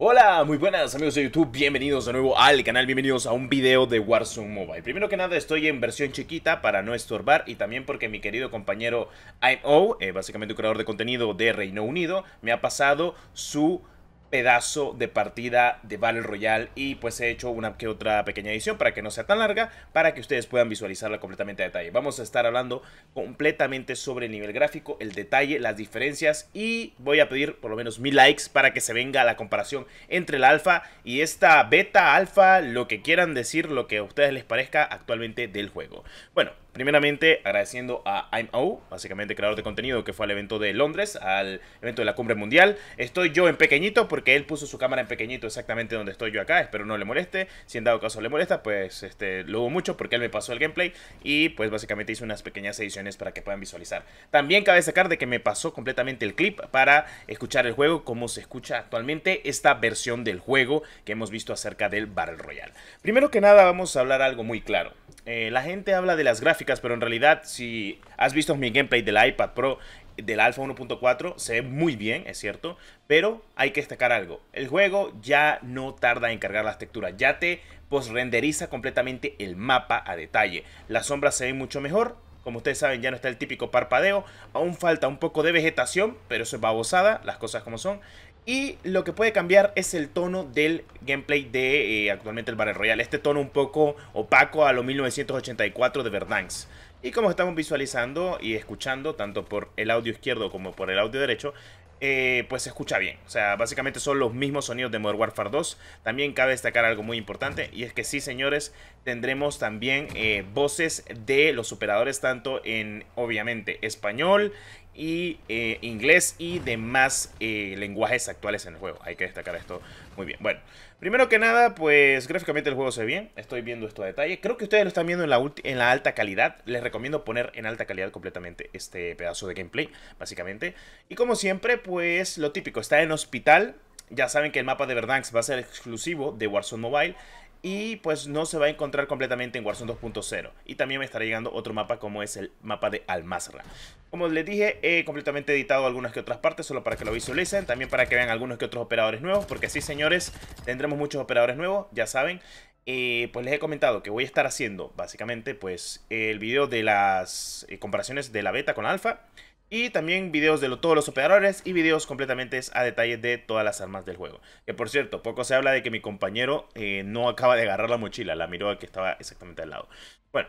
Hola, muy buenas amigos de YouTube, bienvenidos de nuevo al canal, bienvenidos a un video de Warzone Mobile. Primero que nada estoy en versión chiquita para no estorbar y también porque mi querido compañero IMO, eh, básicamente un creador de contenido de Reino Unido, me ha pasado su pedazo de partida de Battle Royale y pues he hecho una que otra pequeña edición para que no sea tan larga, para que ustedes puedan visualizarla completamente a detalle. Vamos a estar hablando completamente sobre el nivel gráfico, el detalle, las diferencias y voy a pedir por lo menos mil likes para que se venga la comparación entre el alfa y esta beta, alfa, lo que quieran decir, lo que a ustedes les parezca actualmente del juego. Bueno, Primeramente, agradeciendo a I'm O básicamente creador de contenido que fue al evento de Londres, al evento de la cumbre mundial. Estoy yo en pequeñito porque él puso su cámara en pequeñito exactamente donde estoy yo acá. Espero no le moleste. Si en dado caso le molesta, pues este, lo hubo mucho porque él me pasó el gameplay y pues básicamente hice unas pequeñas ediciones para que puedan visualizar. También cabe sacar de que me pasó completamente el clip para escuchar el juego como se escucha actualmente esta versión del juego que hemos visto acerca del Battle Royale. Primero que nada vamos a hablar algo muy claro. Eh, la gente habla de las gráficas pero en realidad si has visto mi gameplay del iPad Pro del Alpha 1.4 se ve muy bien, es cierto, pero hay que destacar algo. El juego ya no tarda en cargar las texturas, ya te post-renderiza completamente el mapa a detalle. Las sombras se ven mucho mejor, como ustedes saben ya no está el típico parpadeo, aún falta un poco de vegetación, pero eso es babosada, las cosas como son. Y lo que puede cambiar es el tono del gameplay de eh, actualmente el Battle Royale. Este tono un poco opaco a lo 1984 de Verdansk. Y como estamos visualizando y escuchando, tanto por el audio izquierdo como por el audio derecho, eh, pues se escucha bien. O sea, básicamente son los mismos sonidos de Modern Warfare 2. También cabe destacar algo muy importante, y es que sí, señores, tendremos también eh, voces de los superadores tanto en, obviamente, español, y eh, inglés y demás eh, lenguajes actuales en el juego. Hay que destacar esto muy bien. Bueno, primero que nada, pues gráficamente el juego se ve bien. Estoy viendo esto a detalle. Creo que ustedes lo están viendo en la, en la alta calidad. Les recomiendo poner en alta calidad completamente este pedazo de gameplay, básicamente. Y como siempre, pues lo típico, está en hospital. Ya saben que el mapa de Verdansk va a ser exclusivo de Warzone Mobile y pues no se va a encontrar completamente en Warzone 2.0. Y también me estará llegando otro mapa como es el mapa de Almazra. Como les dije, he completamente editado algunas que otras partes solo para que lo visualicen, también para que vean algunos que otros operadores nuevos, porque así, señores, tendremos muchos operadores nuevos, ya saben. Eh, pues les he comentado que voy a estar haciendo básicamente pues el video de las eh, comparaciones de la beta con alfa. Y también videos de todos los operadores y videos completamente a detalle de todas las armas del juego. Que por cierto, poco se habla de que mi compañero eh, no acaba de agarrar la mochila, la miró que estaba exactamente al lado. Bueno,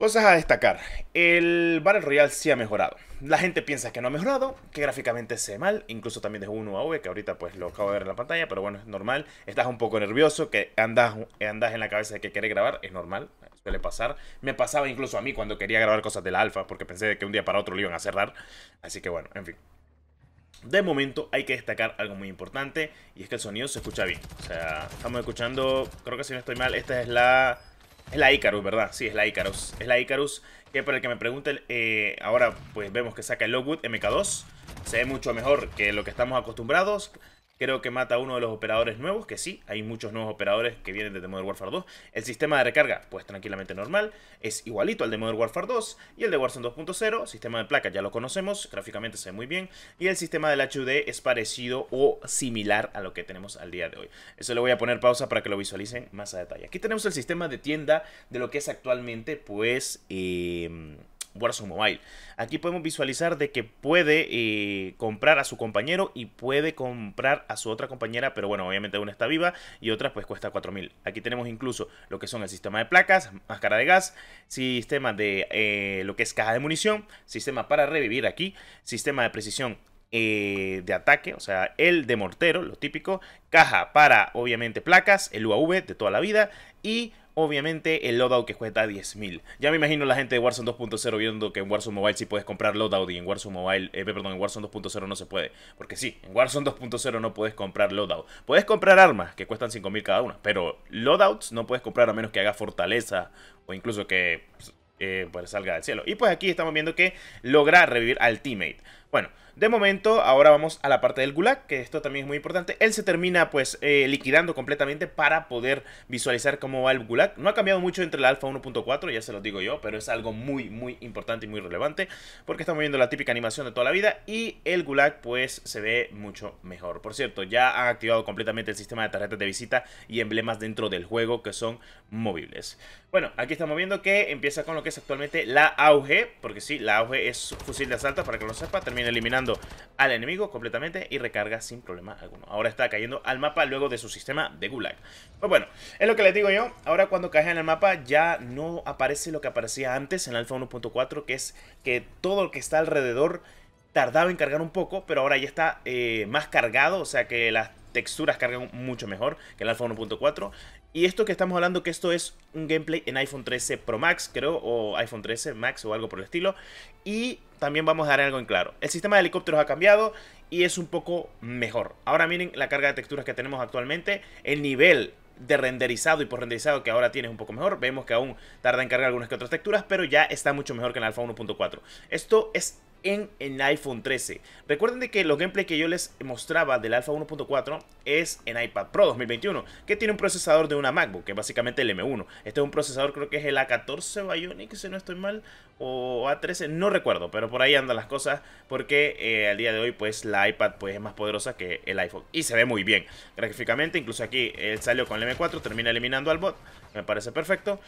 Cosas a destacar. El Battle Royale sí ha mejorado. La gente piensa que no ha mejorado, que gráficamente se ve mal, incluso también dejó un a V, que ahorita pues lo acabo de ver en la pantalla, pero bueno, es normal. Estás un poco nervioso, que andas, andas en la cabeza de que querés grabar, es normal, suele pasar. Me pasaba incluso a mí cuando quería grabar cosas de la alfa, porque pensé que un día para otro lo iban a cerrar. Así que bueno, en fin. De momento hay que destacar algo muy importante, y es que el sonido se escucha bien. O sea, estamos escuchando, creo que si no estoy mal, esta es la es la Icarus, ¿verdad? Sí, es la Icarus. Es la Icarus. Que para el que me pregunte, eh, ahora pues vemos que saca el Lockwood MK2. Se ve mucho mejor que lo que estamos acostumbrados. Creo que mata uno de los operadores nuevos, que sí, hay muchos nuevos operadores que vienen de Modern Warfare 2. El sistema de recarga, pues tranquilamente normal, es igualito al de Modern Warfare 2 y el de Warzone 2.0. Sistema de placa ya lo conocemos, gráficamente se ve muy bien. Y el sistema del HUD es parecido o similar a lo que tenemos al día de hoy. Eso le voy a poner pausa para que lo visualicen más a detalle. Aquí tenemos el sistema de tienda de lo que es actualmente, pues... Em, Warzone Mobile. Aquí podemos visualizar de que puede eh, comprar a su compañero y puede comprar a su otra compañera, pero bueno, obviamente una está viva y otra pues cuesta 4000. Aquí tenemos incluso lo que son el sistema de placas, máscara de gas, sistema de eh, lo que es caja de munición, sistema para revivir aquí, sistema de precisión eh, de ataque, o sea, el de mortero, lo típico, caja para obviamente placas, el UAV de toda la vida y obviamente el loadout que cuesta 10.000. Ya me imagino la gente de Warzone 2.0 viendo que en Warzone Mobile sí puedes comprar loadout y en Warzone Mobile, eh, perdón, en Warzone 2.0 no se puede. Porque sí, en Warzone 2.0 no puedes comprar loadout. Puedes comprar armas que cuestan 5.000 cada una, pero loadouts no puedes comprar a menos que haga fortaleza o incluso que pues, eh, pues, salga del cielo. Y pues aquí estamos viendo que logra revivir al teammate. Bueno, de momento, ahora vamos a la parte del gulag, que esto también es muy importante. Él se termina pues eh, liquidando completamente para poder visualizar cómo va el gulag. No ha cambiado mucho entre la alfa 1.4, ya se los digo yo, pero es algo muy, muy importante y muy relevante, porque estamos viendo la típica animación de toda la vida y el gulag pues se ve mucho mejor. Por cierto, ya han activado completamente el sistema de tarjetas de visita y emblemas dentro del juego que son Movibles, Bueno, aquí estamos viendo que empieza con lo que es actualmente la Auge, porque sí, la Auge es fusil de asalto, para que lo sepa, termina eliminando al enemigo completamente y recarga sin problema alguno. Ahora está cayendo al mapa luego de su sistema de Gulag. Pues bueno, es lo que les digo yo. Ahora cuando cae en el mapa ya no aparece lo que aparecía antes en el Alpha 1.4, que es que todo lo que está alrededor tardaba en cargar un poco, pero ahora ya está eh, más cargado, o sea que las texturas cargan mucho mejor que el Alpha 1.4. Y esto que estamos hablando, que esto es un gameplay en iPhone 13 Pro Max, creo, o iPhone 13 Max o algo por el estilo. Y también vamos a dar algo en claro. El sistema de helicópteros ha cambiado y es un poco mejor. Ahora miren la carga de texturas que tenemos actualmente, el nivel de renderizado y por renderizado que ahora tiene es un poco mejor. Vemos que aún tarda en cargar algunas que otras texturas, pero ya está mucho mejor que en la alfa 1.4. Esto es en el iPhone 13. Recuerden que los gameplays que yo les mostraba del Alpha 1.4 es en iPad Pro 2021, que tiene un procesador de una MacBook, que básicamente el M1. Este es un procesador, creo que es el A14 Bionic, si no estoy mal, o A13, no recuerdo, pero por ahí andan las cosas, porque eh, al día de hoy, pues la iPad pues, es más poderosa que el iPhone y se ve muy bien gráficamente. Incluso aquí él salió con el M4, termina eliminando al bot, me parece perfecto.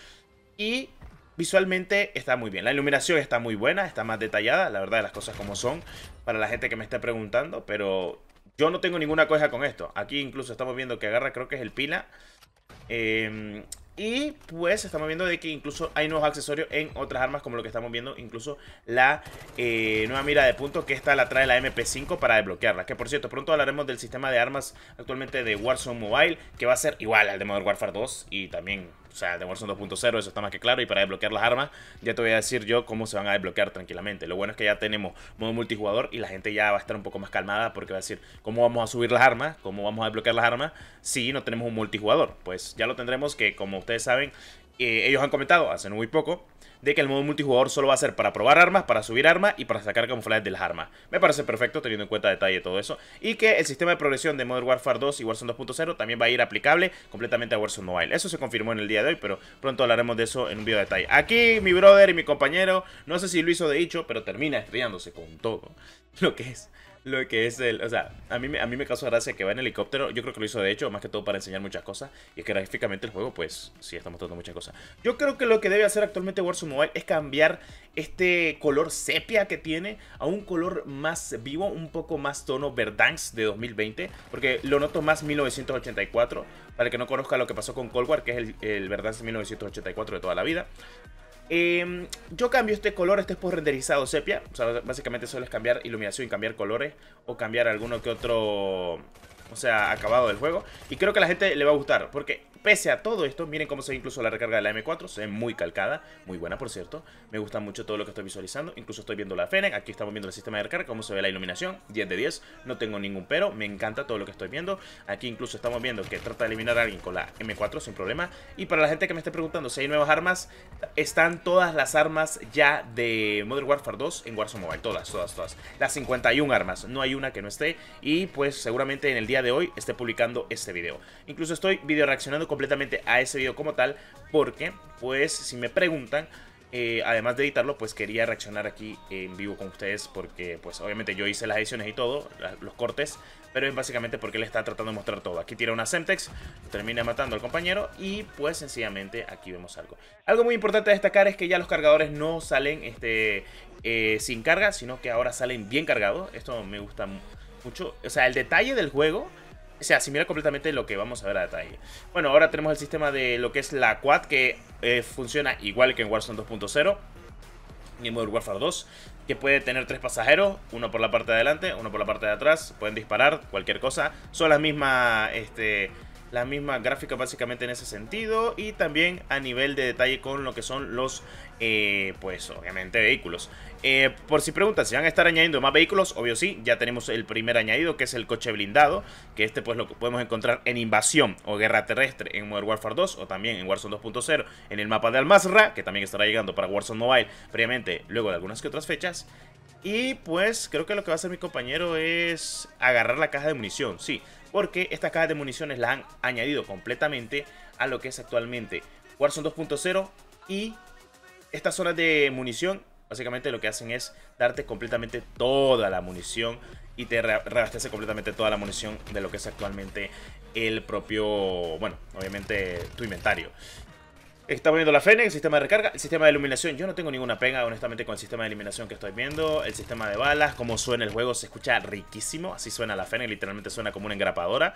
Y Visualmente está muy bien, la iluminación está muy buena, está más detallada, la verdad, las cosas como son, para la gente que me esté preguntando, pero yo no tengo ninguna cosa con esto. Aquí incluso estamos viendo que agarra, creo que es el pila. Em, y pues estamos viendo de que incluso hay nuevos accesorios en otras armas como lo que estamos viendo. Incluso la eh, nueva mira de punto que esta la trae la MP5 para desbloquearla. Que por cierto, pronto hablaremos del sistema de armas actualmente de Warzone Mobile que va a ser igual al de Modern Warfare 2 y también o sea, de Warzone 2.0, eso está más que claro. Y para desbloquear las armas, ya te voy a decir yo cómo se van a desbloquear tranquilamente. Lo bueno es que ya tenemos modo multijugador y la gente ya va a estar un poco más calmada porque va a decir cómo vamos a subir las armas, cómo vamos a desbloquear las armas si no tenemos un multijugador. Pues ya lo tendremos que, como ustedes saben, ellos han comentado hace muy poco de que el modo multijugador solo va a ser para probar armas, para subir armas y para sacar camuflajes de las armas. Me parece perfecto teniendo en cuenta detalle todo eso. Y que el sistema de progresión de Modern Warfare 2 y Warzone 2.0 también va a ir aplicable completamente a Warzone Mobile. Eso se confirmó en el día de hoy, pero pronto hablaremos de eso en un video de detalle. Aquí mi brother y mi compañero, no sé si lo hizo de dicho, pero termina estrellándose con todo lo que es lo que es el. O sea, a mí, a mí me causa gracia que va en helicóptero. Yo creo que lo hizo de hecho, más que todo para enseñar muchas cosas. Y es que gráficamente el juego, pues, sí está mostrando muchas cosas. Yo creo que lo que debe hacer actualmente Warzone Mobile es cambiar este color sepia que tiene a un color más vivo, un poco más tono Verdansk de 2020. Porque lo noto más 1984. Para que no conozca lo que pasó con Cold War, que es el, el Verdansk 1984 de toda la vida. Em, yo cambio este color, este es por renderizado sepia. O sea, básicamente solo es cambiar iluminación y cambiar colores. O cambiar alguno que otro o sea, acabado del juego. Y creo que a la gente le va a gustar, porque pese a todo esto, miren cómo se ve incluso la recarga de la M4, se ve muy calcada, muy buena por cierto. Me gusta mucho todo lo que estoy visualizando, incluso estoy viendo la Fennec, aquí estamos viendo el sistema de recarga, cómo se ve la iluminación, 10 de 10, no tengo ningún pero, me encanta todo lo que estoy viendo. Aquí incluso estamos viendo que trata de eliminar a alguien con la M4 sin problema. Y para la gente que me esté preguntando si hay nuevas armas, están todas las armas ya de Modern Warfare 2 en Warzone Mobile, todas, todas, todas. Las 51 armas, no hay una que no esté y pues seguramente en el día de hoy esté publicando este video. Incluso estoy video reaccionando completamente a ese video como tal, porque, pues, si me preguntan, eh, además de editarlo, pues quería reaccionar aquí en vivo con ustedes porque pues obviamente yo hice las ediciones y todo, los cortes, pero es básicamente porque él está tratando de mostrar todo. Aquí tira una Semtex, termina matando al compañero y pues sencillamente aquí vemos algo. Algo muy importante a destacar es que ya los cargadores no salen este, eh, sin carga, sino que ahora salen bien cargados. Esto me gusta mucho mucho. O sea, el detalle del juego se asimila completamente lo que vamos a ver a detalle. Bueno, ahora tenemos el sistema de lo que es la quad, que eh, funciona igual que en Warzone 2.0 y en Modern Warfare 2, que puede tener tres pasajeros, uno por la parte de adelante, uno por la parte de atrás, pueden disparar cualquier cosa, son las mismas este, la misma gráfica básicamente en ese sentido y también a nivel de detalle con lo que son los, eh, pues obviamente vehículos. Eh, por si preguntan, si van a estar añadiendo más vehículos? Obvio sí, ya tenemos el primer añadido que es el coche blindado, que este pues lo podemos encontrar en Invasión o Guerra Terrestre en Modern Warfare 2 o también en Warzone 2.0 en el mapa de Almazra, que también estará llegando para Warzone Mobile previamente luego de algunas que otras fechas. Y pues creo que lo que va a hacer mi compañero es agarrar la caja de munición, sí porque estas cajas de municiones las han añadido completamente a lo que es actualmente Warzone 2.0 y estas zonas de munición básicamente lo que hacen es darte completamente toda la munición y te reabastece completamente toda la munición de lo que es actualmente el propio, bueno, obviamente tu inventario. Está poniendo la Fennec, el sistema de recarga, el sistema de iluminación. Yo no tengo ninguna pega, honestamente, con el sistema de iluminación que estoy viendo. El sistema de balas, como suena el juego, se escucha riquísimo. Así suena la Fennec, literalmente suena como una engrapadora.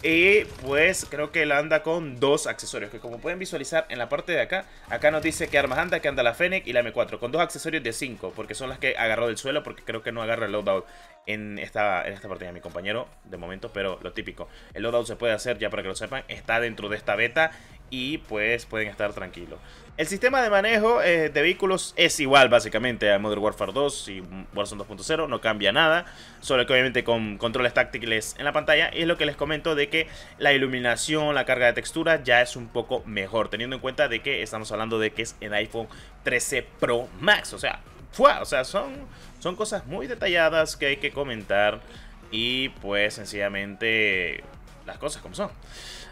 Y pues creo que la anda con dos accesorios Que como pueden visualizar en la parte de acá Acá nos dice que armas anda, que anda la Fennec y la M4 Con dos accesorios de 5 Porque son las que agarró del suelo Porque creo que no agarra el loadout en esta, en esta partida Mi compañero de momento, pero lo típico El loadout se puede hacer, ya para que lo sepan Está dentro de esta beta y pues pueden estar tranquilos. El sistema de manejo eh, de vehículos es igual básicamente a Modern Warfare 2 y Warzone 2.0, no cambia nada, solo que obviamente con controles táctiles en la pantalla y es lo que les comento de que la iluminación, la carga de textura ya es un poco mejor, teniendo en cuenta de que estamos hablando de que es en iPhone 13 Pro Max, o sea, o sea, son, son cosas muy detalladas que hay que comentar y pues sencillamente las cosas como son.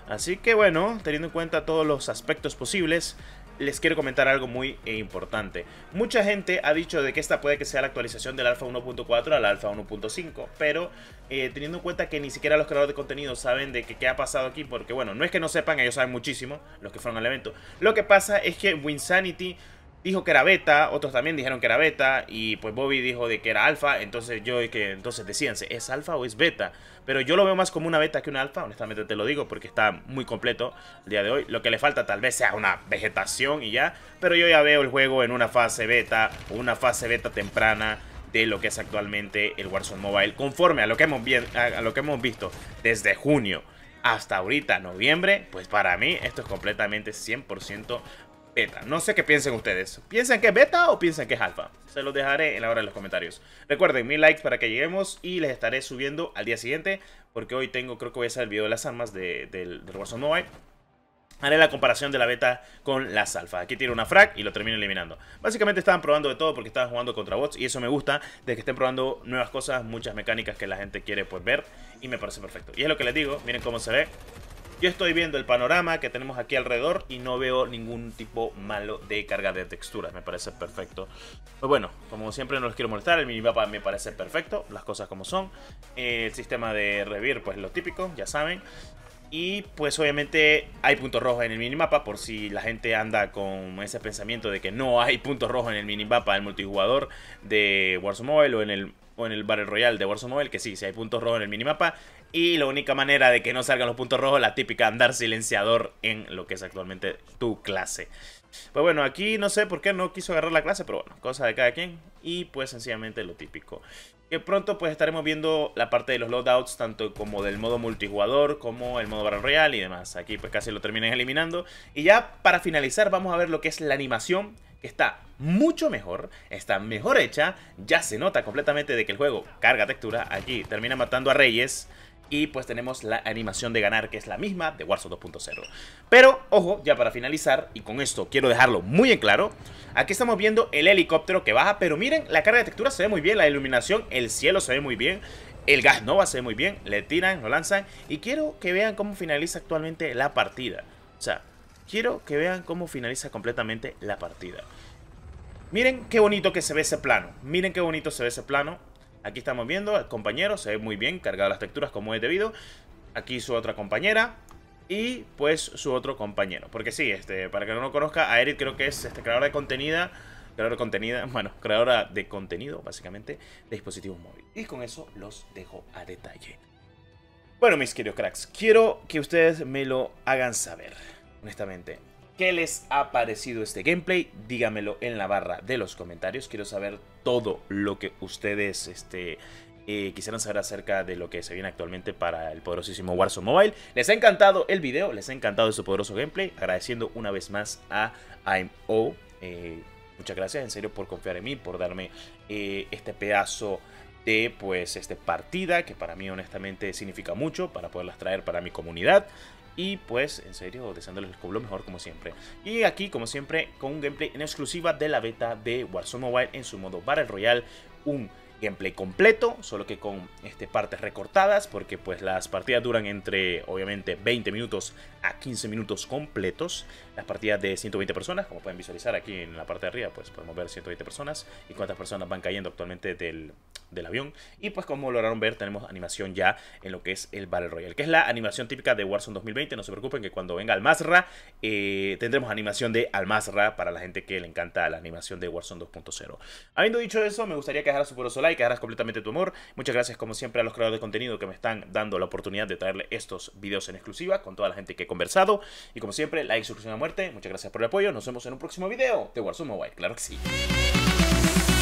Así que bueno, teniendo en cuenta todos los aspectos posibles, les quiero comentar algo muy eh, importante. Mucha gente ha dicho de que esta puede que sea la actualización del Alpha 1.4 al Alpha 1.5, pero eh, teniendo en cuenta que ni siquiera los creadores de contenido saben de qué ha pasado aquí, porque bueno, no es que no sepan, ellos saben muchísimo, los que fueron al evento. Lo que pasa es que Winsanity dijo que era beta, otros también dijeron que era beta y pues Bobby dijo de que era alfa, entonces yo que entonces decíanse, ¿es alfa o es beta? Pero yo lo veo más como una beta que una alfa, honestamente te lo digo porque está muy completo el día de hoy. Lo que le falta tal vez sea una vegetación y ya, pero yo ya veo el juego en una fase beta o una fase beta temprana de lo que es actualmente el Warzone Mobile, conforme a lo que hemos, a lo que hemos visto desde junio hasta ahorita, noviembre, pues para mí esto es completamente 100% beta. No sé qué piensen ustedes. ¿Piensan que es beta o piensan que es alfa? Se los dejaré en la hora de los comentarios. Recuerden, mil likes para que lleguemos y les estaré subiendo al día siguiente. Porque hoy tengo, creo que voy a hacer el video de las armas de, del, del Mobile. Haré la comparación de la beta con las alfas. Aquí tiene una frag y lo termino eliminando. Básicamente estaban probando de todo porque estaban jugando contra bots y eso me gusta, de que estén probando nuevas cosas, muchas mecánicas que la gente quiere pues ver y me parece perfecto. Y es lo que les digo, miren cómo se ve. Yo estoy viendo el panorama que tenemos aquí alrededor y no veo ningún tipo malo de carga de texturas, me parece perfecto. Pues bueno, como siempre no los quiero molestar, el minimapa me parece perfecto, las cosas como son. El sistema de revir, pues lo típico, ya saben. Y pues obviamente hay puntos rojos en el minimapa por si la gente anda con ese pensamiento de que no hay puntos rojos en el minimapa del multijugador de Warzone Mobile o en el, o en el Battle Royale de Warzone Mobile, que sí, si hay puntos rojos en el minimapa y la única manera de que no salgan los puntos rojos, la típica andar silenciador en lo que es actualmente tu clase. Pues bueno, aquí no sé por qué no quiso agarrar la clase, pero bueno, cosa de cada quien. Y pues sencillamente lo típico. Que pronto pues estaremos viendo la parte de los loadouts, tanto como del modo multijugador, como el modo Battle real y demás. Aquí pues casi lo terminan eliminando. Y ya para finalizar vamos a ver lo que es la animación, que está mucho mejor, está mejor hecha. Ya se nota completamente de que el juego carga textura. Aquí termina matando a Reyes. Y pues tenemos la animación de ganar, que es la misma de Warzone 2.0. Pero, ojo, ya para finalizar, y con esto quiero dejarlo muy en claro, aquí estamos viendo el helicóptero que baja, pero miren, la carga de textura se ve muy bien, la iluminación, el cielo se ve muy bien, el gas va a ser muy bien, le tiran, lo lanzan, y quiero que vean cómo finaliza actualmente la partida. O sea, quiero que vean cómo finaliza completamente la partida. Miren qué bonito que se ve ese plano, miren qué bonito se ve ese plano, Aquí estamos viendo, al compañero, se ve muy bien cargado las texturas como he debido. Aquí su otra compañera, y pues su otro compañero. Porque sí, este, para que no lo conozca, Aerith creo que es este, creadora de contenido. de contenido, bueno, creadora de contenido, básicamente, de dispositivos móviles. Y con eso los dejo a detalle. Bueno, mis queridos cracks, quiero que ustedes me lo hagan saber, honestamente. ¿Qué les ha parecido este gameplay? Dígamelo en la barra de los comentarios. Quiero saber todo lo que ustedes este, eh, quisieran saber acerca de lo que se viene actualmente para el poderosísimo Warzone Mobile. Les ha encantado el video, les ha encantado su poderoso gameplay. Agradeciendo una vez más a IMO. Eh, muchas gracias en serio por confiar en mí, por darme eh, este pedazo de pues este partida que para mí honestamente significa mucho para poderlas traer para mi comunidad. Y pues, en serio, deseándoles el lo mejor como siempre. Y aquí, como siempre, con un gameplay en exclusiva de la beta de Warzone Mobile en su modo Battle Royale. Un gameplay completo, solo que con este, partes recortadas, porque pues las partidas duran entre obviamente 20 minutos a 15 minutos completos. Las partidas de 120 personas, como pueden visualizar aquí en la parte de arriba, pues podemos ver 120 personas y cuántas personas van cayendo actualmente del, del avión. Y pues como lograron ver, tenemos animación ya en lo que es el Battle Royale, que es la animación típica de Warzone 2020. No se preocupen que cuando venga Almazra, eh, tendremos animación de Almazra para la gente que le encanta la animación de Warzone 2.0. Habiendo dicho eso, me gustaría que dejaras su poroso like, que dejaras completamente tu amor. Muchas gracias como siempre a los creadores de contenido que me están dando la oportunidad de traerle estos videos en exclusiva con toda la gente que he conversado. Y como siempre, like, suscripción a muerte. Muchas gracias por el apoyo. Nos vemos en un próximo video de Warzone Mobile. Claro que sí.